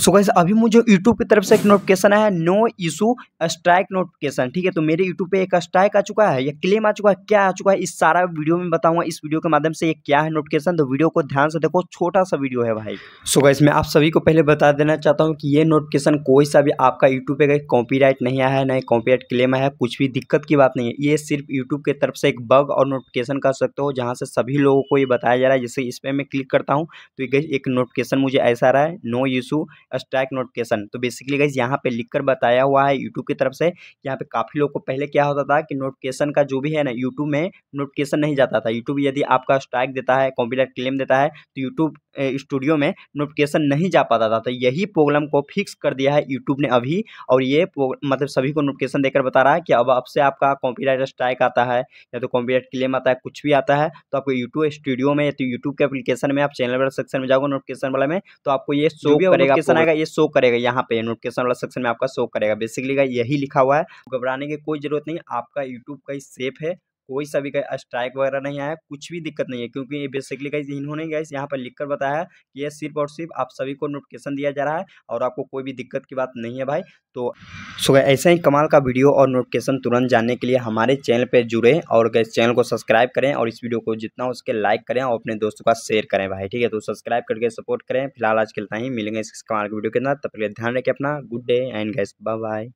so guys अभी मुझे YouTube की तरफ से एक नोटिफिकेशन आया है नो इशू स्ट्राइक नोटिफिकेशन ठीक है तो मेरे यूट्यूब पे एक स्ट्राइक आ चुका है या क्लेम आ चुका है क्या आ चुका है इस सारा वीडियो में बताऊंगा इस वीडियो के माध्यम से ये क्या है नोटिफिकेशन तो वीडियो को ध्यान से देखो छोटा सा वीडियो है भाई सो गाइस मैं आप सभी को पहले बता देना चाहता हूँ कि ये नोटिफिकेशन कोई सा भी आपका यूट्यूब पर कॉपी नहीं आया है ना कॉपी राइट क्लेम आया है कुछ भी दिक्कत की बात नहीं है ये सिर्फ यूट्यूब की तरफ से एक बग और नोटिफिकेशन कर सकते हो जहाँ से सभी लोगों को ये बताया जा रहा है जैसे इस पर मैं क्लिक करता हूँ तो एक नोटिफिकेशन मुझे ऐसा आ रहा है नो इशू स्ट्राइक नोटिफिकेशन तो बेसिकली गाइज यहाँ पे लिखकर बताया हुआ है यूट्यूब की तरफ से यहाँ पे काफ़ी लोग को पहले क्या होता था कि नोटिफिकेशन का जो भी है ना यूट्यूब में नोटिफिकेशन नहीं जाता था यूट्यूब यदि आपका स्ट्राइक देता है कॉम्प्यूटर क्लेम देता है तो यूट्यूब स्टूडियो में नोटिफिकेशन नहीं जा पाता था तो यही प्रॉब्लम को फिक्स कर दिया है यूट्यूब ने अभी और ये मतलब सभी को नोटिफिकेशन देकर बता रहा है कि अब आपसे आपका कॉम्प्यूटर स्ट्राइक आता है या तो कॉम्प्यूटर क्लेम आता है कुछ भी आता है तो आपको यूट्यूब स्टूडियो में या तो यूट्यूब के एप्लीकेशन में आप चैनल वाले सेक्शन में जाओगे नोटिफिकेशन वाले में तो आपको ये शो करेगा बनाएगा ये शो करेगा यहाँ पे नोटिफिकेशन वाला सेक्शन में आपका शो करेगा बेसिकली यही लिखा हुआ है घबराने की कोई जरूरत नहीं आपका यूट्यूब का ही सेफ है कोई सा भी स्ट्राइक वगैरह नहीं आया कुछ भी दिक्कत नहीं है क्योंकि ये बेसिकली गाइज इन्होंने गाइज यहाँ पर लिखकर बताया कि ये सिर्फ और सिर्फ आप सभी को नोटिफिकेशन दिया जा रहा है और आपको कोई भी दिक्कत की बात नहीं है भाई तो सो गए ऐसे ही कमाल का वीडियो और नोटिफिकेशन तुरंत जानने के लिए हमारे चैनल पर जुड़े और गए चैनल को सब्सक्राइब करें और इस वीडियो को जितना हो सके लाइक करें और अपने दोस्तों का शेयर करें भाई ठीक है तो सब्सक्राइब करके सपोर्ट करें फिलहाल आज के लिए ही मिलेंगे इस कमाल के वीडियो के अंदर तब तक ध्यान रखें अपना good day and guys bye